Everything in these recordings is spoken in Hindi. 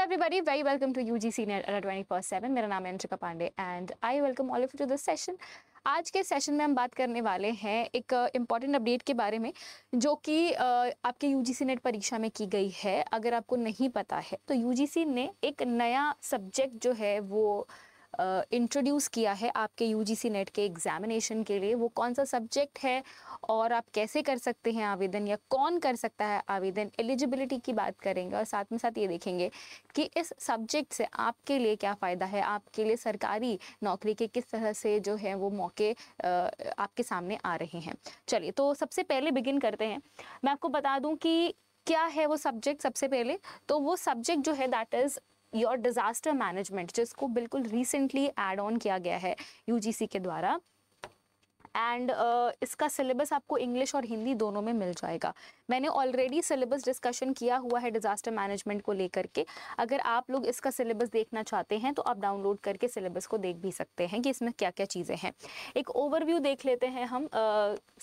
Hello everybody Hello everybody, very welcome to UGC Net twenty 24 seven मेरा नाम है Anshika Pandey and I welcome all of to this session आज के सेशन में हम बात करने वाले हैं एक इम्पॉर्टेंट uh, अपडेट के बारे में जो कि uh, आपके यू जी सी नेट परीक्षा में की गई है अगर आपको नहीं पता है तो यू जी सी ने एक नया सब्जेक्ट जो है वो इंट्रोड्यूस uh, किया है आपके यू नेट के एग्जामिनेशन के लिए वो कौन सा सब्जेक्ट है और आप कैसे कर सकते हैं आवेदन या कौन कर सकता है आवेदन एलिजिबिलिटी की बात करेंगे और साथ में साथ ये देखेंगे कि इस सब्जेक्ट से आपके लिए क्या फ़ायदा है आपके लिए सरकारी नौकरी के किस तरह से जो है वो मौके आपके सामने आ रहे हैं चलिए तो सबसे पहले बिगिन करते हैं मैं आपको बता दूँ कि क्या है वो सब्जेक्ट सबसे पहले तो वो सब्जेक्ट जो है that is your disaster management जिसको बिल्कुल रिसेंटली एड ऑन किया गया है यूजीसी के द्वारा एंड uh, इसका सिलेबस आपको इंग्लिश और हिंदी दोनों में मिल जाएगा मैंने ऑलरेडी सिलेबस डिस्कशन किया हुआ है डिज़ास्टर मैनेजमेंट को लेकर के अगर आप लोग इसका सिलेबस देखना चाहते हैं तो आप डाउनलोड करके सिलेबस को देख भी सकते हैं कि इसमें क्या क्या चीज़ें हैं एक ओवरव्यू देख लेते हैं हम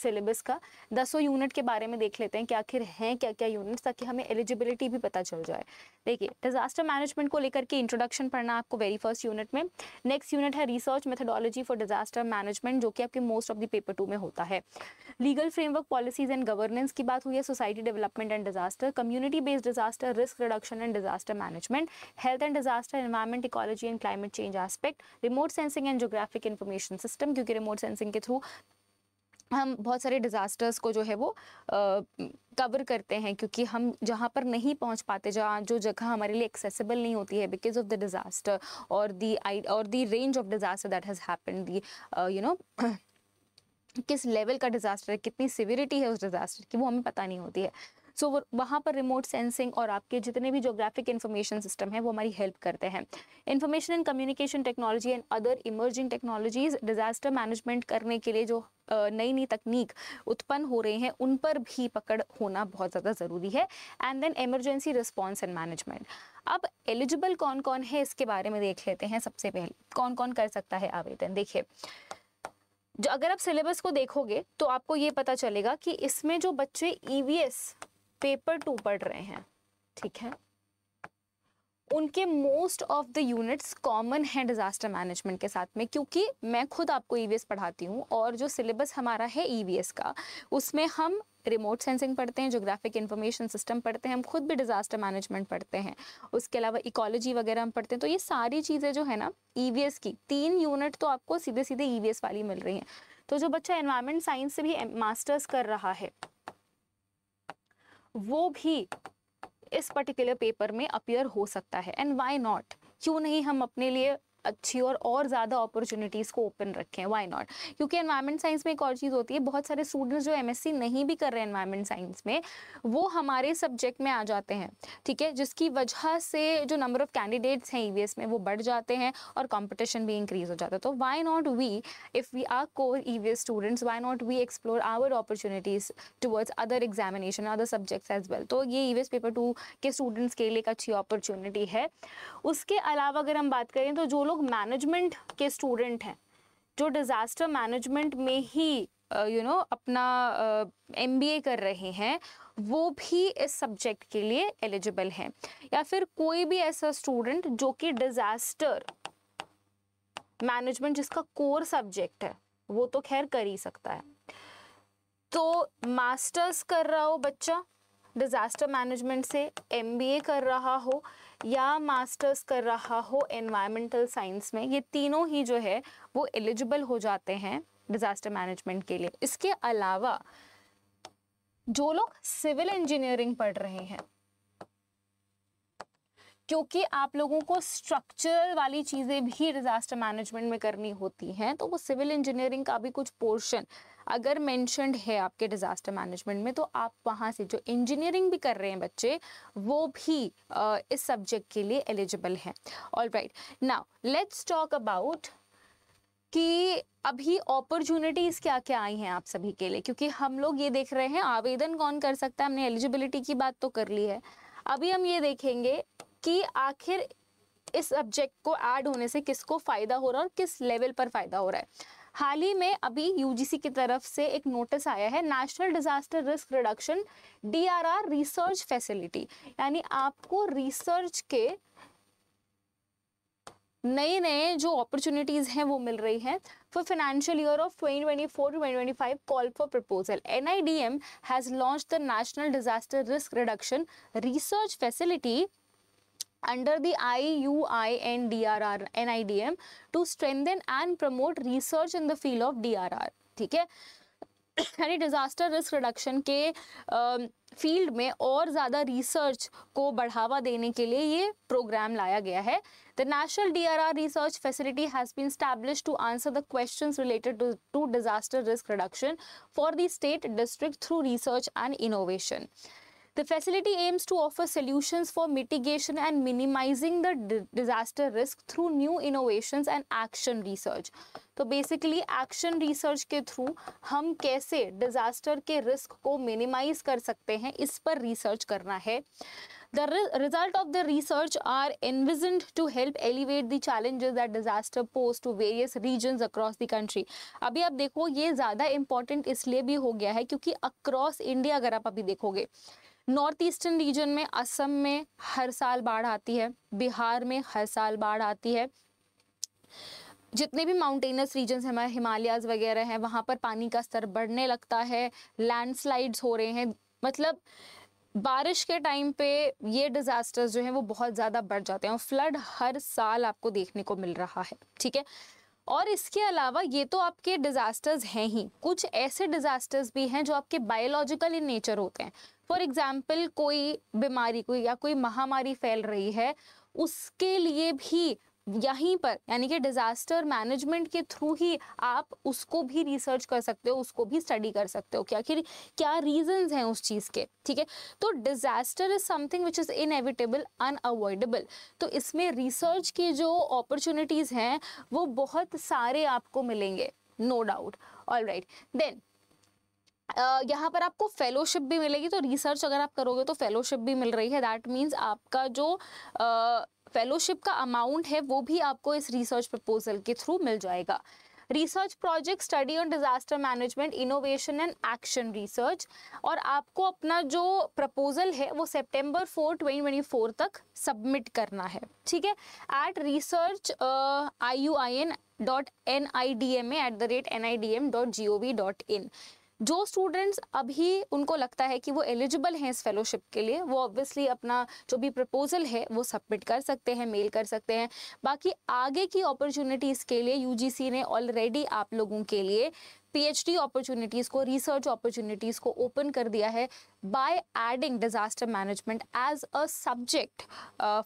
सिलेबस का दसों यूनिट के बारे में देख लेते हैं कि आखिर हैं क्या क्या यूनिट ताकि हमें एलिजिबिलिटी भी पता चल जाए देखिए डिज़ास्टर मैनेजमेंट को लेकर के इंट्रोडक्शन पढ़ना आपको वेरी फर्स्ट यूनिट में नेक्स्ट यूनिट है research methodology for disaster management जो कि आपके most of the paper two में होता है legal framework policies and governance की बात हुई है society development and disaster, community based disaster, risk reduction and disaster management, health and disaster, environment, ecology and climate change aspect, remote sensing and geographic information system क्योंकि remote sensing के through हम बहुत सारे डिज़ास्टर्स को जो है वो आ, कवर करते हैं क्योंकि हम जहाँ पर नहीं पहुँच पाते जहाँ जो जगह हमारे लिए एक्सेसिबल नहीं होती है बिकॉज ऑफ द डिज़ास्टर और दी और the range of disaster that has happen the you know किस लेवल का डिज़ास्टर है कितनी सिविरिटी है उस डिज़ास्टर की वो हमें पता नहीं होती है सो so, वहाँ पर रिमोट सेंसिंग और आपके जितने भी जोग्राफिक इन्फॉर्मेशन सिस्टम है वो हमारी हेल्प करते हैं information and communication technology and other emerging technologies disaster management करने के लिए जो नई नई तकनीक उत्पन्न हो रहे हैं उन पर भी पकड़ होना बहुत ज़्यादा ज़रूरी है and then emergency response and management अब एलिजिबल कौन कौन है इसके बारे में देख लेते हैं सबसे पहले कौन कौन कर सकता है आवेदन देखिए जो अगर आप सिलेबस को देखोगे तो आपको ये पता चलेगा कि इसमें जो बच्चे ईवीएस पेपर टू पढ़ रहे हैं ठीक है उनके most of the units common है डिज़ास्टर मैनेजमेंट के साथ में क्योंकि मैं खुद आपको ई e पढ़ाती हूँ और जो सिलेबस हमारा है ई e का उसमें हम रिमोट सेंसिंग पढ़ते हैं जोग्राफिक इन्फॉर्मेशन सिस्टम पढ़ते हैं हम खुद भी डिज़ास्टर मैनेजमेंट पढ़ते हैं उसके अलावा इकोलॉजी वगैरह हम पढ़ते हैं तो ये सारी चीज़ें जो है ना ई e की तीन यूनिट तो आपको सीधे सीधे ई वाली मिल रही हैं तो जो बच्चा एनवायरमेंट साइंस से भी मास्टर्स eh, कर रहा है वो भी इस पर्टिकुलर पेपर में अपियर हो सकता है एंड वाई नॉट क्यों नहीं हम अपने लिए अच्छी और और ज़्यादा अपॉर्चुनिटीज़ को ओपन रखें वाई नॉट क्योंकि एनवायरमेंट साइंस में एक और चीज़ होती है बहुत सारे स्टूडेंट्स जो एम नहीं भी कर रहे हैं एनवायरमेंट साइंस में वो हमारे सब्जेक्ट में आ जाते हैं ठीक है जिसकी वजह से जो नंबर ऑफ़ कैंडिडेट्स हैं ई e में वो बढ़ जाते हैं और कॉम्पिटिशन भी इंक्रीज हो जाता है तो why not we if we are core ई students why not we explore our opportunities towards other examination other subjects as well तो ये ई पेपर टू के स्टूडेंट्स के लिए एक अच्छी अपॉर्चुनिटी है उसके अलावा अगर हम बात करें तो जो लोग लोग मैनेजमेंट के स्टूडेंट हैं जो डिज़ास्टर मैनेजमेंट में ही you uh, know you know, अपना एम uh, कर रहे हैं वो भी इस सब्जेक्ट के लिए एलिजिबल हैं या फिर कोई भी ऐसा स्टूडेंट जो कि डिज़ास्टर मैनेजमेंट जिसका कोर सब्जेक्ट है वो तो खैर कर ही सकता है तो मास्टर्स कर रहा हो बच्चा डिज़ास्टर मैनेजमेंट से एमबीए कर रहा हो या मास्टर्स कर रहा हो एनवायरमेंटल साइंस में ये तीनों ही जो है वो एलिजिबल हो जाते हैं डिज़ास्टर मैनेजमेंट के लिए इसके अलावा जो लोग सिविल इंजीनियरिंग पढ़ रहे हैं क्योंकि आप लोगों को स्ट्रक्चरल वाली चीज़ें भी डिज़ास्टर मैनेजमेंट में करनी होती हैं तो वो सिविल इंजीनियरिंग का भी कुछ पोर्शन अगर मैंशनड है आपके डिज़ास्टर मैनेजमेंट में तो आप वहाँ से जो इंजीनियरिंग भी कर रहे हैं बच्चे वो भी आ, इस सब्जेक्ट के लिए एलिजिबल हैं all right now let's talk about कि अभी अपॉर्चुनिटीज़ क्या क्या आई हैं आप सभी के लिए क्योंकि हम लोग ये देख रहे हैं आवेदन कौन कर सकता है हमने एलिजिबिलिटी की बात तो कर ली है अभी हम ये देखेंगे कि आखिर इस सब्जेक्ट को ऐड होने से किसको फ़ायदा हो रहा है और किस लेवल पर फ़ायदा हो रहा है हाल ही में अभी यूजीसी की तरफ से एक नोटिस आया है national disaster risk reduction DRR research facility यानी आपको रिसर्च के नए नए जो अपॉर्चुनिटीज़ हैं वो मिल रही हैं for financial year of 2024 to 2025 call for proposal NIDM has launch the national disaster risk reduction research facility under the IUIN DRR to strengthen and promote research in the field of DRR ठीक है यानी डिज़ास्टर रिस्क रिडक्शन के फील्ड में और ज़्यादा रिसर्च को बढ़ावा देने के लिए ये प्रोग्राम लाया गया है the national D R R research facility has been establish to answer the question related to disaster risk reduction for the state district through research and innovation The facility aims to offer solutions for mitigation and minimizing the disaster risk through new innovations and action research. तो basically action research के through हम कैसे disaster के risk को minimize कर सकते हैं इस पर research करना है The re result of the research are envisioned to help alleviate the challenges that disaster pose to various regions across the country. abhi aap dekho ye zyada important isliye bhi ho gaya hai kyunki across India agar aap abhi dekhoge north eastern region में असम में हर साल बाढ़ आती है बिहार में हर साल बाढ़ आती है जितने भी माउंटेनस रीजन हमारे हिमालयाज वगैरह हैं वहाँ पर पानी का स्तर बढ़ने लगता है लैंडस्लाइड्स हो रहे हैं मतलब बारिश के टाइम पे ये डिज़ास्टर्स जो है वो बहुत ज़्यादा बढ़ जाते हैं फ्लड हर साल आपको देखने को मिल रहा है ठीक है और इसके अलावा ये तो आपके डिज़ास्टर्स हैं ही कुछ ऐसे डिज़ास्टर्स भी हैं जो आपके बायोलॉजिकल इन नेचर होते हैं फॉर एग्ज़ाम्पल कोई बीमारी कोई या कोई महामारी फैल रही है उसके लिए भी यहीं पर यानी कि डिजास्टर मैनेजमेंट के थ्रू ही आप उसको भी रिसर्च कर सकते हो उसको भी स्टडी कर सकते हो कि आखिर क्या रीजंस हैं उस चीज़ के ठीक है तो disaster is something which is inevitable unavoidable तो इसमें रिसर्च के जो अपॉर्चुनिटीज़ हैं वो बहुत सारे आपको मिलेंगे no doubt all right then यहाँ पर आपको फेलोशिप भी मिलेगी तो रिसर्च अगर आप करोगे तो फेलोशिप भी मिल रही है दैट मीन्स आपका जो फेलोशिप का अमाउंट है वो भी आपको इस रिसर्च प्रपोजल के थ्रू मिल जाएगा research project study on disaster management innovation and action research और आपको अपना जो प्रपोजल है वो सितंबर ट्वेंटी फोर तक सबमिट करना है ठीक है at research I U I N dot N I D M A at the rate N I D M dot G O V dot in जो स्टूडेंट्स अभी उनको लगता है कि वो एलिजिबल हैं इस फेलोशिप के लिए वो ऑब्वियसली अपना जो भी प्रपोजल है वो सबमिट कर सकते हैं मेल कर सकते हैं बाकी आगे की अपॉर्चुनिटीज़ के लिए यूजीसी ने ऑलरेडी आप लोगों के लिए पीएचडी अपॉर्चुनिटीज़ को रिसर्च अपॉर्चुनिटीज़ को ओपन कर दिया है by adding disaster management as a subject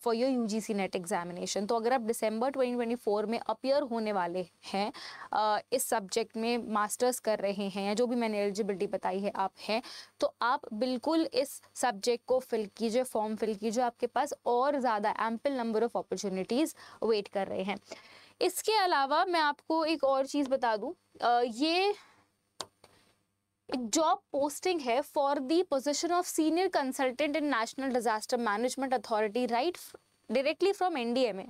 for your UGC NET examination तो अगर आप दिसंबर 2024 में अपियर होने वाले हैं uh, इस सब्जेक्ट में मास्टर्स कर रहे हैं या जो भी मैंने एलिजिबिलिटी बताई है आप हैं तो आप बिल्कुल इस सब्जेक्ट को फिल कीजिए फॉर्म फिल कीजिए आपके पास और ज़्यादा ample number of opportunities wait कर रहे हैं इसके अलावा मैं आपको एक और चीज़ बता दू ये एक जॉब पोस्टिंग है for the position of senior consultant in national disaster management authority right directly from NDMA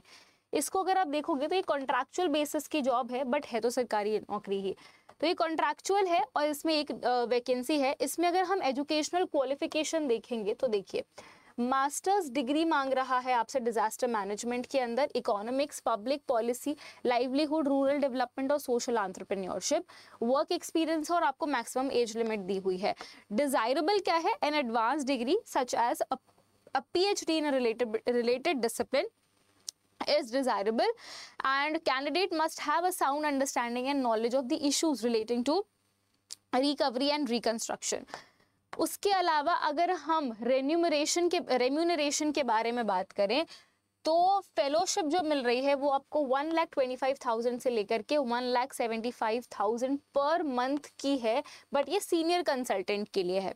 इसको अगर आप देखोगे तो ये कॉन्ट्रैक्चुअल बेसिस की जॉब है बट है तो सरकारी नौकरी ही तो ये कॉन्ट्रैक्चुअल है और इसमें एक वैकेंसी है इसमें अगर हम एजुकेशनल क्वालिफिकेशन देखेंगे तो देखिए मास्टर्स डिग्री मांग रहा है आपसे डिजास्टर मैनेजमेंट के अंदर economics public policy livelihood rural development और सोशल आंट्रप्रन्योरशिप वर्क एक्सपीरियंस और आपको मैक्सिमम एज लिमिट दी हुई है डिजायरेबल क्या है an advance degree such as a P H D in related discipline is desirable and candidate must have a sound understanding and knowledge of the issues relating to recovery and reconstruction उसके अलावा अगर हम रेन्यूमरेशन के रेम्यूनरेशन के बारे में बात करें तो फेलोशिप जो मिल रही है वो आपको one lakh twenty five thousand से लेकर के one lakh seventy five thousand per month की है बट ये सीनियर कंसल्टेंट के लिए है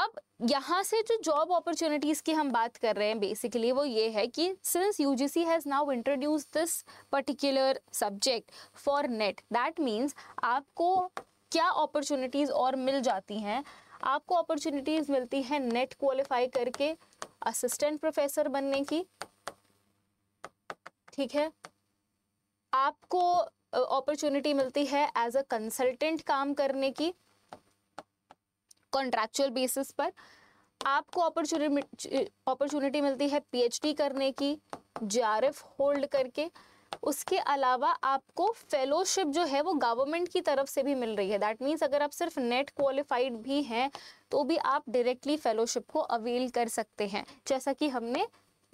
अब यहाँ से जो जॉब अपॉर्चुनिटीज़ की हम बात कर रहे हैं बेसिकली वो ये है कि since U G C has now introduce this particular subject for NET that means आपको क्या अपॉर्चुनिटीज़ और मिल जाती हैं आपको अपॉर्चुनिटीज मिलती है नेट क्वालिफाई करके असिस्टेंट प्रोफेसर बनने की ठीक है आपको अपॉर्चुनिटी मिलती है एज अ कंसल्टेंट काम करने की कॉन्ट्रेक्चुअल बेसिस पर आपको अपॉर्चुनिटी अपॉर्चुनिटी मिलती है पीएचडी करने की जे होल्ड करके उसके अलावा आपको फेलोशिप जो है वो गवर्नमेंट की तरफ से भी मिल रही है दैट मीन्स अगर आप सिर्फ नेट क्वालिफाइड भी हैं तो भी आप डायरेक्टली फेलोशिप को अवेल कर सकते हैं जैसा कि हमने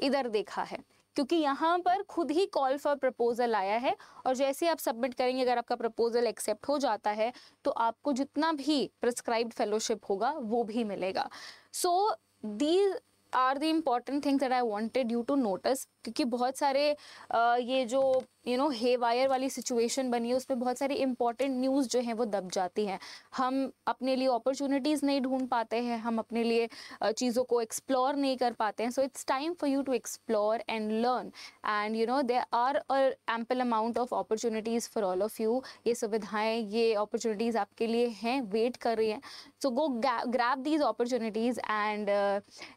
इधर देखा है क्योंकि यहाँ पर खुद ही कॉल फॉर प्रपोजल आया है और जैसे आप सबमिट करेंगे अगर आपका प्रपोजल एक्सेप्ट हो जाता है तो आपको जितना भी प्रिस्क्राइब्ड फेलोशिप होगा वो भी मिलेगा so these are the important things that I wanted you to notice क्योंकि बहुत सारे ये जो यू नो हे वायर वाली सिचुएशन बनी है उसमें बहुत सारी इंपॉर्टेंट न्यूज़ जो है वो दब जाती हैं हम अपने लिए अपॉर्चुनिटीज़ नहीं ढूंढ पाते हैं हम अपने लिए चीज़ों को एक्सप्लोर नहीं कर पाते हैं so it's time for you to explore and learn and you know there are ample amount of opportunities for all of you ये सुविधाएँ ये अपॉर्चुनिटीज़ आपके लिए हैं वेट कर रही हैं so go grab these opportunities and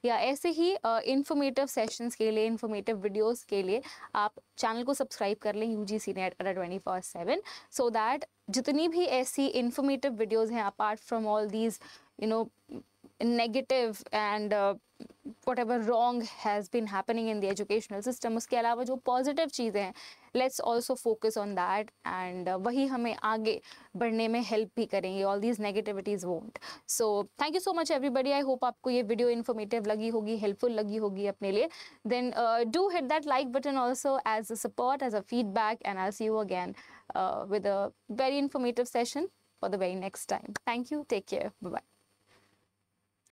या ऐसे ही इन्फॉर्मेटिव uh, सेशंस के लिए इन्फॉर्मेटिव वीडियो वीडियोस के लिए आप चैनल को सब्सक्राइब कर लें U G C NET Adda twenty four seven so that जितनी भी ऐसी इन्फॉर्मेटिव वीडियोस हैं apart from all these you know negative and whatever wrong has been happening in the educational system uske alawa jo positive cheeze hain let's also focus on that and uh, wahi hame aage badhne me help bhi karenge all these negativities won't so thank you so much everybody i hope aapko ye video informative lagi hogi helpful lagi hogi apne liye then uh, do hit that like button also as a support as a feedback and i'll see you again uh, with a very informative session for the very next time thank you take care bye bye